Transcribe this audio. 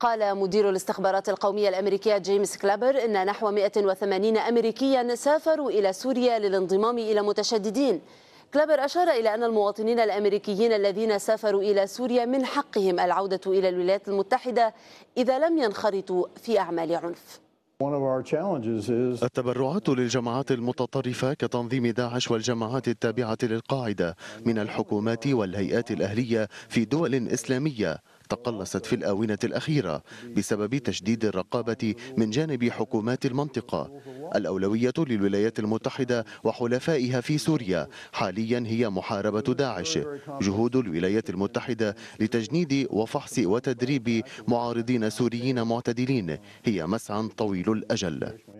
قال مدير الاستخبارات القومية الأمريكية جيمس كلابر إن نحو 180 أمريكيا سافروا إلى سوريا للانضمام إلى متشددين كلابر أشار إلى أن المواطنين الأمريكيين الذين سافروا إلى سوريا من حقهم العودة إلى الولايات المتحدة إذا لم ينخرطوا في أعمال عنف التبرعات للجماعات المتطرفة كتنظيم داعش والجماعات التابعة للقاعدة من الحكومات والهيئات الأهلية في دول إسلامية تقلصت في الآونة الأخيرة بسبب تشديد الرقابة من جانب حكومات المنطقة الأولوية للولايات المتحدة وحلفائها في سوريا حاليا هي محاربة داعش جهود الولايات المتحدة لتجنيد وفحص وتدريب معارضين سوريين معتدلين هي مسعى طويل الأجل